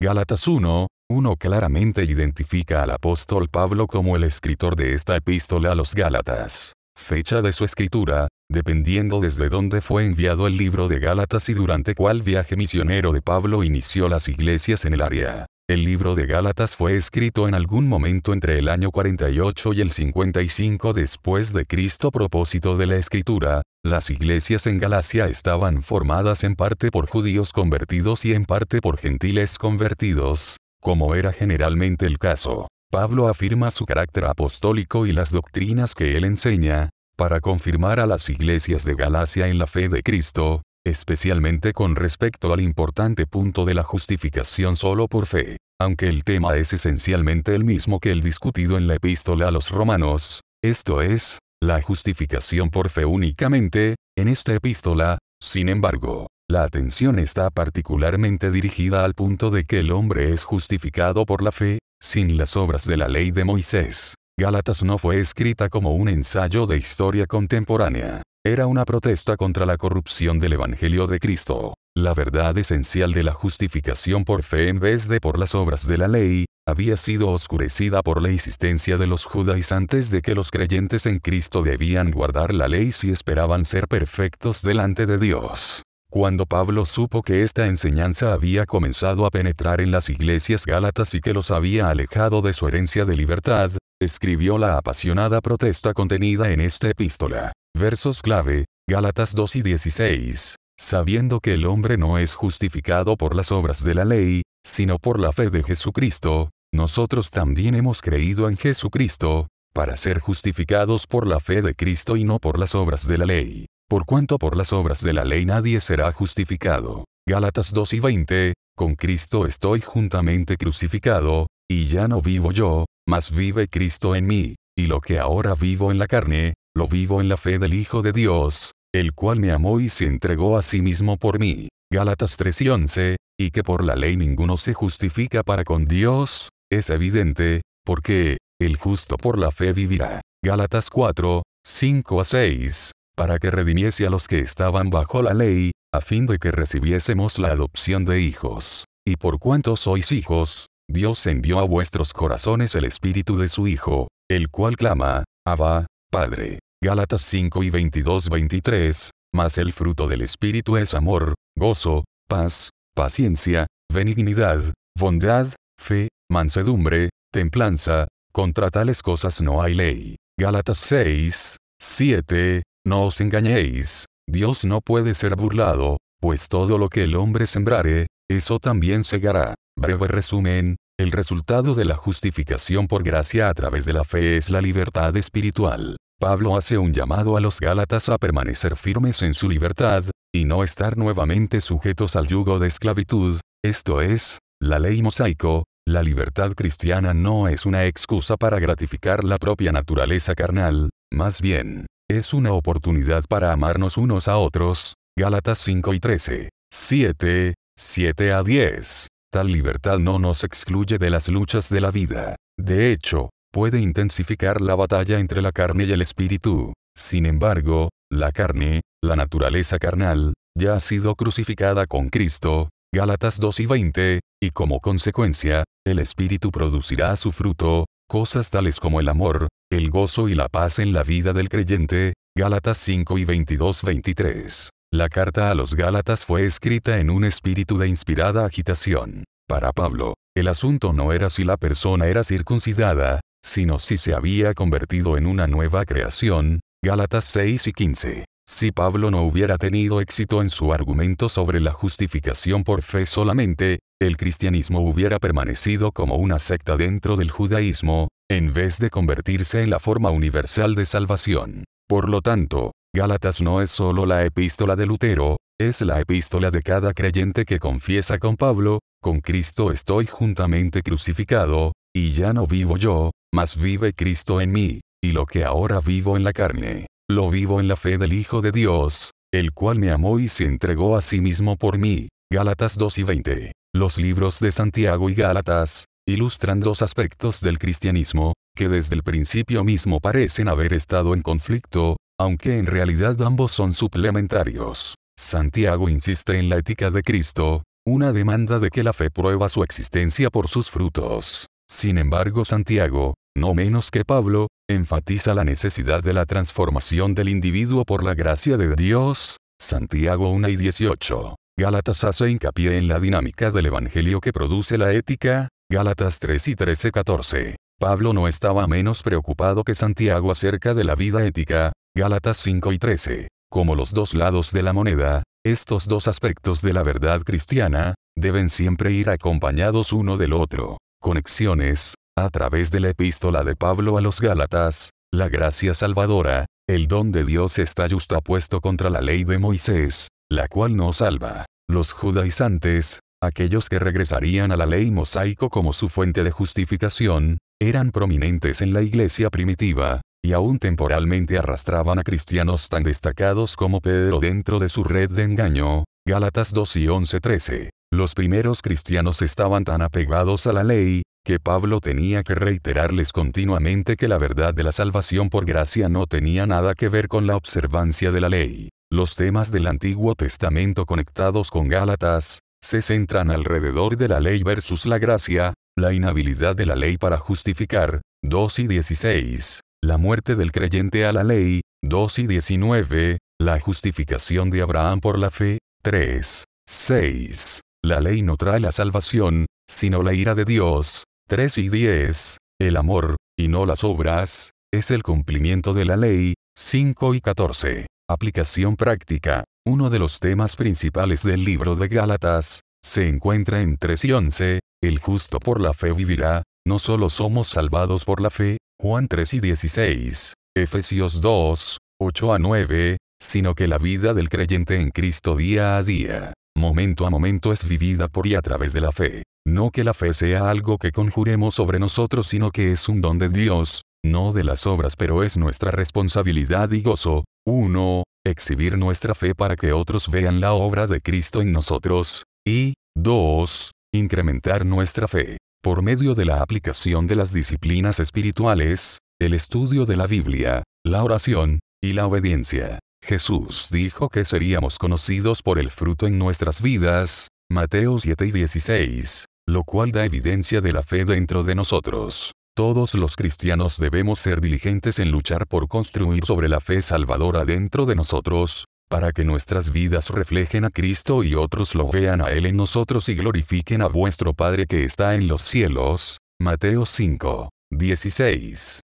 Gálatas 1, 1 claramente identifica al apóstol Pablo como el escritor de esta epístola a los Gálatas. Fecha de su escritura, dependiendo desde dónde fue enviado el libro de Gálatas y durante cuál viaje misionero de Pablo inició las iglesias en el área. El libro de Gálatas fue escrito en algún momento entre el año 48 y el 55 después de Cristo. Propósito de la escritura, las iglesias en Galacia estaban formadas en parte por judíos convertidos y en parte por gentiles convertidos, como era generalmente el caso. Pablo afirma su carácter apostólico y las doctrinas que él enseña, para confirmar a las iglesias de Galacia en la fe de Cristo, especialmente con respecto al importante punto de la justificación solo por fe. Aunque el tema es esencialmente el mismo que el discutido en la epístola a los romanos, esto es, la justificación por fe únicamente, en esta epístola, sin embargo, la atención está particularmente dirigida al punto de que el hombre es justificado por la fe, sin las obras de la ley de Moisés. Gálatas no fue escrita como un ensayo de historia contemporánea. Era una protesta contra la corrupción del Evangelio de Cristo. La verdad esencial de la justificación por fe en vez de por las obras de la ley, había sido oscurecida por la insistencia de los antes de que los creyentes en Cristo debían guardar la ley si esperaban ser perfectos delante de Dios. Cuando Pablo supo que esta enseñanza había comenzado a penetrar en las iglesias gálatas y que los había alejado de su herencia de libertad, escribió la apasionada protesta contenida en esta epístola. Versos clave, Gálatas 2 y 16. Sabiendo que el hombre no es justificado por las obras de la ley, sino por la fe de Jesucristo, nosotros también hemos creído en Jesucristo, para ser justificados por la fe de Cristo y no por las obras de la ley. Por cuanto por las obras de la ley nadie será justificado. Gálatas 2 y 20, con Cristo estoy juntamente crucificado, y ya no vivo yo, mas vive Cristo en mí, y lo que ahora vivo en la carne, lo vivo en la fe del Hijo de Dios, el cual me amó y se entregó a sí mismo por mí. Gálatas 3 y 11, y que por la ley ninguno se justifica para con Dios, es evidente, porque, el justo por la fe vivirá. Gálatas 4, 5 a 6, para que redimiese a los que estaban bajo la ley, a fin de que recibiésemos la adopción de hijos. Y por cuanto sois hijos, Dios envió a vuestros corazones el espíritu de su Hijo, el cual clama, Abba, Padre. Gálatas 5 y 22-23, mas el fruto del Espíritu es amor, gozo, paz, paciencia, benignidad, bondad, fe, mansedumbre, templanza, contra tales cosas no hay ley. Gálatas 6, 7, no os engañéis, Dios no puede ser burlado, pues todo lo que el hombre sembrare, eso también segará. Breve resumen, el resultado de la justificación por gracia a través de la fe es la libertad espiritual. Pablo hace un llamado a los Gálatas a permanecer firmes en su libertad, y no estar nuevamente sujetos al yugo de esclavitud, esto es, la ley mosaico, la libertad cristiana no es una excusa para gratificar la propia naturaleza carnal, más bien, es una oportunidad para amarnos unos a otros, Gálatas 5 y 13, 7, 7 a 10. Tal libertad no nos excluye de las luchas de la vida. De hecho, puede intensificar la batalla entre la carne y el espíritu. Sin embargo, la carne, la naturaleza carnal, ya ha sido crucificada con Cristo, Gálatas 2 y 20, y como consecuencia, el espíritu producirá su fruto, cosas tales como el amor, el gozo y la paz en la vida del creyente, Gálatas 5 y 22-23. La carta a los Gálatas fue escrita en un espíritu de inspirada agitación. Para Pablo, el asunto no era si la persona era circuncidada, sino si se había convertido en una nueva creación, Gálatas 6 y 15. Si Pablo no hubiera tenido éxito en su argumento sobre la justificación por fe solamente, el cristianismo hubiera permanecido como una secta dentro del judaísmo, en vez de convertirse en la forma universal de salvación. Por lo tanto, Gálatas no es solo la epístola de Lutero, es la epístola de cada creyente que confiesa con Pablo, con Cristo estoy juntamente crucificado, y ya no vivo yo, mas vive Cristo en mí, y lo que ahora vivo en la carne, lo vivo en la fe del Hijo de Dios, el cual me amó y se entregó a sí mismo por mí. Gálatas 2 y 20. Los libros de Santiago y Gálatas, ilustran dos aspectos del cristianismo, que desde el principio mismo parecen haber estado en conflicto, aunque en realidad ambos son suplementarios. Santiago insiste en la ética de Cristo, una demanda de que la fe prueba su existencia por sus frutos. Sin embargo Santiago, no menos que Pablo, enfatiza la necesidad de la transformación del individuo por la gracia de Dios, Santiago 1 y 18. Gálatas hace hincapié en la dinámica del Evangelio que produce la ética, Gálatas 3 y 13 14. Pablo no estaba menos preocupado que Santiago acerca de la vida ética, Gálatas 5 y 13. Como los dos lados de la moneda, estos dos aspectos de la verdad cristiana, deben siempre ir acompañados uno del otro conexiones, a través de la epístola de Pablo a los Gálatas, la gracia salvadora, el don de Dios está justapuesto contra la ley de Moisés, la cual no salva. Los judaizantes, aquellos que regresarían a la ley mosaico como su fuente de justificación, eran prominentes en la iglesia primitiva, y aún temporalmente arrastraban a cristianos tan destacados como Pedro dentro de su red de engaño, Gálatas 2 y 11:13. Los primeros cristianos estaban tan apegados a la ley, que Pablo tenía que reiterarles continuamente que la verdad de la salvación por gracia no tenía nada que ver con la observancia de la ley. Los temas del Antiguo Testamento conectados con Gálatas, se centran alrededor de la ley versus la gracia, la inhabilidad de la ley para justificar, 2 y 16, la muerte del creyente a la ley, 2 y 19, la justificación de Abraham por la fe, 3, 6. La ley no trae la salvación, sino la ira de Dios. 3 y 10. El amor, y no las obras, es el cumplimiento de la ley. 5 y 14. Aplicación práctica. Uno de los temas principales del libro de Gálatas, se encuentra en 3 y 11, el justo por la fe vivirá, no solo somos salvados por la fe, Juan 3 y 16, Efesios 2, 8 a 9, sino que la vida del creyente en Cristo día a día momento a momento es vivida por y a través de la fe. No que la fe sea algo que conjuremos sobre nosotros sino que es un don de Dios, no de las obras pero es nuestra responsabilidad y gozo. 1. Exhibir nuestra fe para que otros vean la obra de Cristo en nosotros. Y 2. Incrementar nuestra fe. Por medio de la aplicación de las disciplinas espirituales, el estudio de la Biblia, la oración, y la obediencia. Jesús dijo que seríamos conocidos por el fruto en nuestras vidas, Mateo 7 y 16, lo cual da evidencia de la fe dentro de nosotros. Todos los cristianos debemos ser diligentes en luchar por construir sobre la fe salvadora dentro de nosotros, para que nuestras vidas reflejen a Cristo y otros lo vean a Él en nosotros y glorifiquen a vuestro Padre que está en los cielos. Mateo 5, 16.